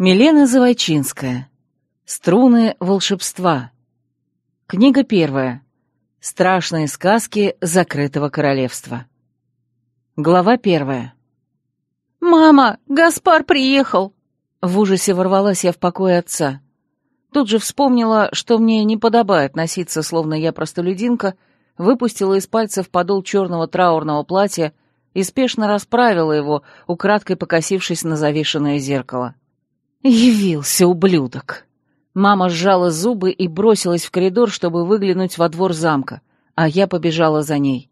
Милена Завойчинская. Струны волшебства. Книга первая. Страшные сказки закрытого королевства. Глава первая. «Мама, Гаспар приехал!» В ужасе ворвалась я в покой отца. Тут же вспомнила, что мне не подобает носиться, словно я простолюдинка, выпустила из пальцев подол черного траурного платья и спешно расправила его, украдкой покосившись на завешенное зеркало. Явился ублюдок. Мама сжала зубы и бросилась в коридор, чтобы выглянуть во двор замка, а я побежала за ней.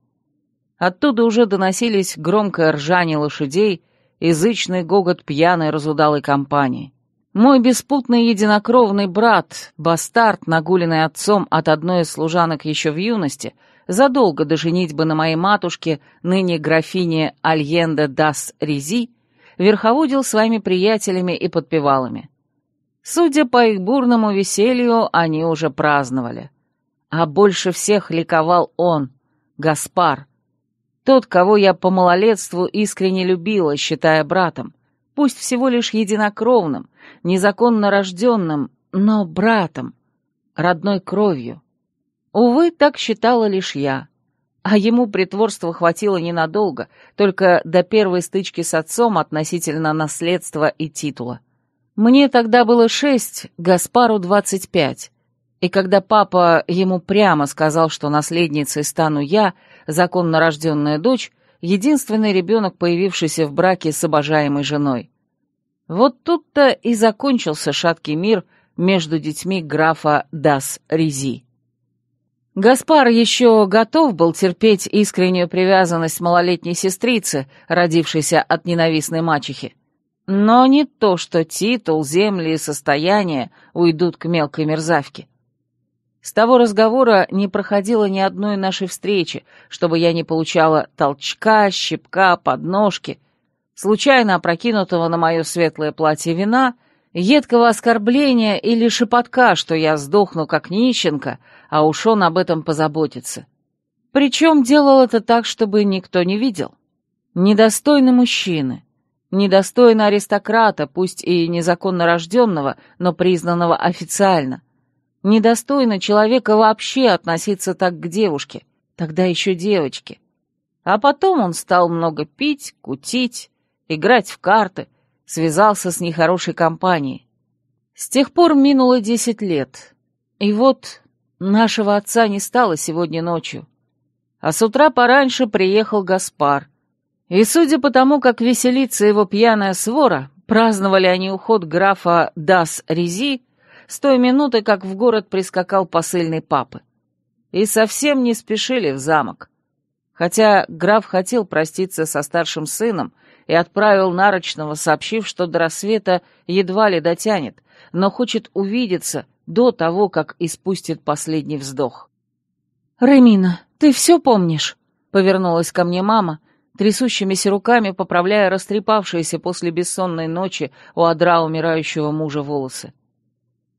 Оттуда уже доносились громкое ржание лошадей, язычный гогот пьяной разудалой компании. Мой беспутный единокровный брат, бастард, нагуленный отцом от одной из служанок еще в юности, задолго до женитьбы на моей матушке, ныне графине Альенде Дас Рези, верховодил своими приятелями и подпевалами. Судя по их бурному веселью, они уже праздновали. А больше всех ликовал он, Гаспар, тот, кого я по малолетству искренне любила, считая братом, пусть всего лишь единокровным, незаконно рожденным, но братом, родной кровью. Увы, так считала лишь я а ему притворства хватило ненадолго, только до первой стычки с отцом относительно наследства и титула. Мне тогда было шесть, Гаспару двадцать пять. И когда папа ему прямо сказал, что наследницей стану я, законно рожденная дочь, единственный ребенок, появившийся в браке с обожаемой женой. Вот тут-то и закончился шаткий мир между детьми графа Дас Ризи. Гаспар еще готов был терпеть искреннюю привязанность малолетней сестрицы, родившейся от ненавистной мачехи. Но не то, что титул, земли и состояние уйдут к мелкой мерзавке. С того разговора не проходило ни одной нашей встречи, чтобы я не получала толчка, щипка, подножки, случайно опрокинутого на мое светлое платье вина — едкого оскорбления или шепотка, что я сдохну как нищенка, а уж он об этом позаботится. Причем делал это так, чтобы никто не видел. Недостойны мужчины, недостойно аристократа, пусть и незаконно рожденного, но признанного официально. Недостойно человека вообще относиться так к девушке, тогда еще девочке. А потом он стал много пить, кутить, играть в карты — связался с нехорошей компанией. С тех пор минуло десять лет. И вот нашего отца не стало сегодня ночью. А с утра пораньше приехал Гаспар. И судя по тому, как веселится его пьяная свора, праздновали они уход графа Дас Рези с той минуты, как в город прискакал посыльный папы. И совсем не спешили в замок. Хотя граф хотел проститься со старшим сыном — и отправил Нарочного, сообщив, что до рассвета едва ли дотянет, но хочет увидеться до того, как испустит последний вздох. «Ремина, ты все помнишь?» — повернулась ко мне мама, трясущимися руками поправляя растрепавшиеся после бессонной ночи у одра умирающего мужа волосы.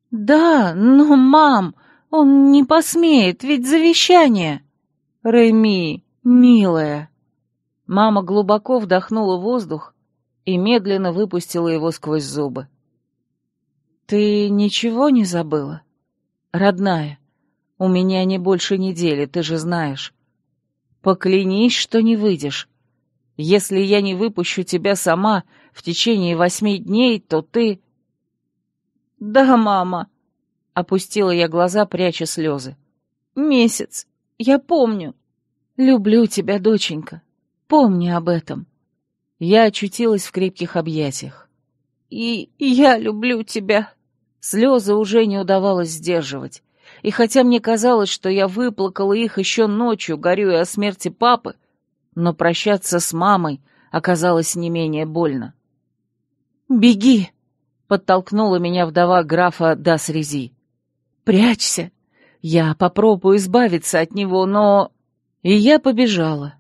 «Да, но, мам, он не посмеет, ведь завещание!» «Реми, милая!» Мама глубоко вдохнула воздух и медленно выпустила его сквозь зубы. «Ты ничего не забыла? Родная, у меня не больше недели, ты же знаешь. Поклянись, что не выйдешь. Если я не выпущу тебя сама в течение восьми дней, то ты...» «Да, мама», — опустила я глаза, пряча слезы. «Месяц. Я помню. Люблю тебя, доченька. Помни об этом. Я очутилась в крепких объятиях. И я люблю тебя. Слезы уже не удавалось сдерживать. И хотя мне казалось, что я выплакала их еще ночью, горюя о смерти папы, но прощаться с мамой оказалось не менее больно. «Беги!» — подтолкнула меня вдова графа Дасрези. «Прячься! Я попробую избавиться от него, но...» И я побежала,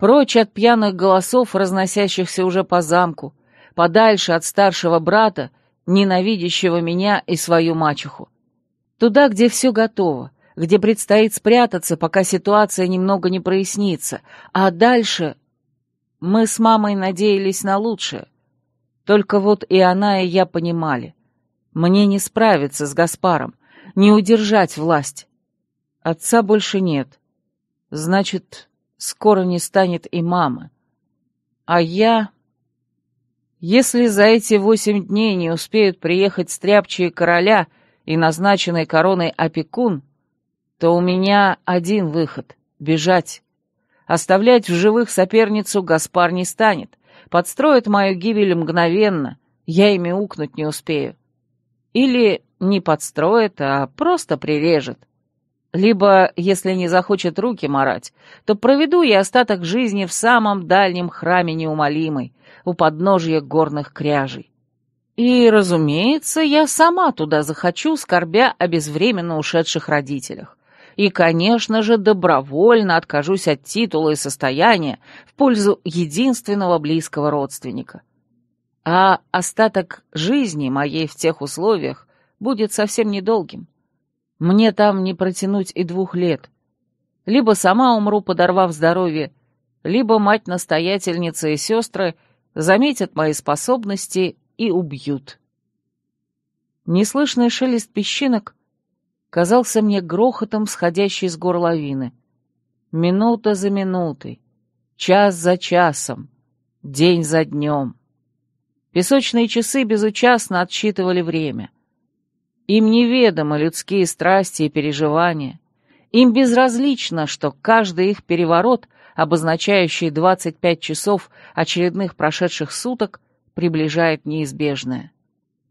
прочь от пьяных голосов, разносящихся уже по замку, подальше от старшего брата, ненавидящего меня и свою мачеху. Туда, где все готово, где предстоит спрятаться, пока ситуация немного не прояснится, а дальше... Мы с мамой надеялись на лучшее. Только вот и она, и я понимали. Мне не справиться с Гаспаром, не удержать власть. Отца больше нет. Значит, скоро не станет и мамы. А я... Если за эти восемь дней не успеют приехать стряпчие короля и назначенный короной опекун, то у меня один выход — бежать. Оставлять в живых соперницу Гаспар не станет. Подстроит мою гибель мгновенно, я ими укнуть не успею. Или не подстроит, а просто прирежет. Либо, если не захочет руки марать, то проведу я остаток жизни в самом дальнем храме неумолимой, у подножья горных кряжей. И, разумеется, я сама туда захочу, скорбя о безвременно ушедших родителях. И, конечно же, добровольно откажусь от титула и состояния в пользу единственного близкого родственника. А остаток жизни моей в тех условиях будет совсем недолгим. Мне там не протянуть и двух лет. Либо сама умру, подорвав здоровье, либо мать-настоятельница и сестры заметят мои способности и убьют. Неслышный шелест песчинок казался мне грохотом, сходящей с гор лавины. Минута за минутой, час за часом, день за днем. Песочные часы безучастно отсчитывали время — им неведомы людские страсти и переживания. Им безразлично, что каждый их переворот, обозначающий 25 часов очередных прошедших суток, приближает неизбежное.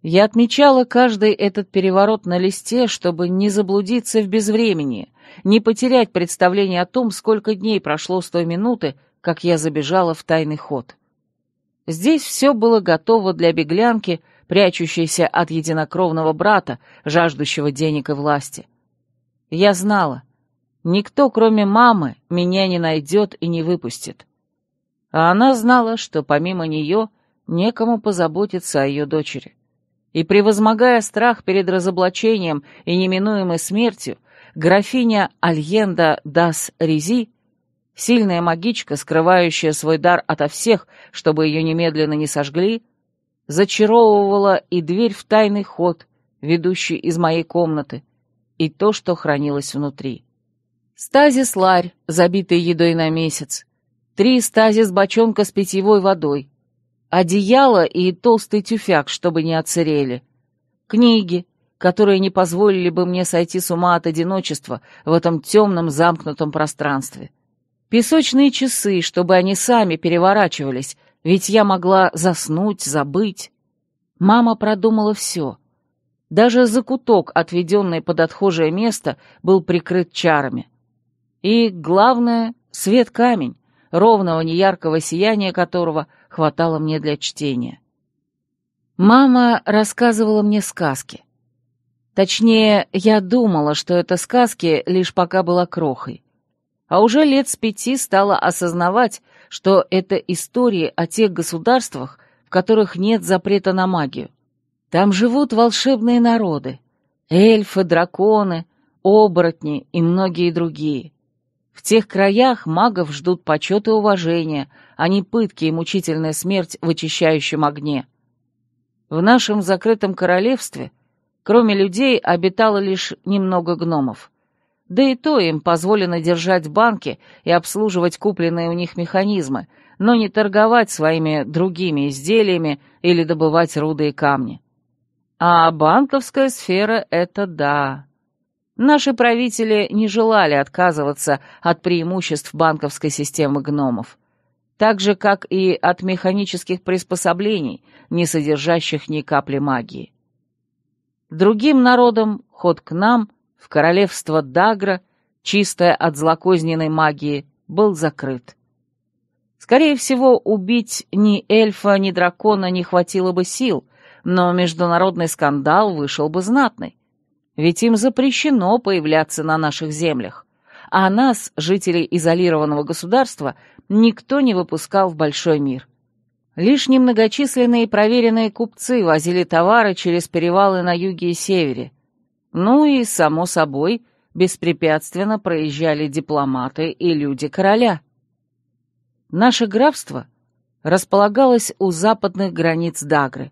Я отмечала каждый этот переворот на листе, чтобы не заблудиться в безвремени, не потерять представление о том, сколько дней прошло с той минуты, как я забежала в тайный ход. Здесь все было готово для беглянки — прячущийся от единокровного брата, жаждущего денег и власти. Я знала, никто, кроме мамы, меня не найдет и не выпустит. А она знала, что помимо нее некому позаботиться о ее дочери. И, превозмогая страх перед разоблачением и неминуемой смертью, графиня Альенда Дас Рези, сильная магичка, скрывающая свой дар ото всех, чтобы ее немедленно не сожгли, зачаровывала и дверь в тайный ход, ведущий из моей комнаты, и то, что хранилось внутри. Стазис-ларь, забитый едой на месяц, три стазис-бочонка с питьевой водой, одеяло и толстый тюфяк, чтобы не оцерели, книги, которые не позволили бы мне сойти с ума от одиночества в этом темном замкнутом пространстве. Песочные часы, чтобы они сами переворачивались, ведь я могла заснуть, забыть. Мама продумала все. Даже закуток, отведенный под отхожее место, был прикрыт чарами. И, главное, свет-камень, ровного неяркого сияния которого хватало мне для чтения. Мама рассказывала мне сказки. Точнее, я думала, что это сказки, лишь пока была крохой. А уже лет с пяти стала осознавать, что это истории о тех государствах, в которых нет запрета на магию. Там живут волшебные народы — эльфы, драконы, оборотни и многие другие. В тех краях магов ждут почет и уважение, а не пытки и мучительная смерть в очищающем огне. В нашем закрытом королевстве, кроме людей, обитало лишь немного гномов — да и то им позволено держать банки и обслуживать купленные у них механизмы, но не торговать своими другими изделиями или добывать руды и камни. А банковская сфера — это да. Наши правители не желали отказываться от преимуществ банковской системы гномов, так же, как и от механических приспособлений, не содержащих ни капли магии. Другим народам ход к нам — в королевство Дагра, чистое от злокозненной магии, был закрыт. Скорее всего, убить ни эльфа, ни дракона не хватило бы сил, но международный скандал вышел бы знатный. Ведь им запрещено появляться на наших землях, а нас, жителей изолированного государства, никто не выпускал в большой мир. Лишь немногочисленные проверенные купцы возили товары через перевалы на юге и севере, ну и, само собой, беспрепятственно проезжали дипломаты и люди короля. Наше графство располагалось у западных границ Дагры,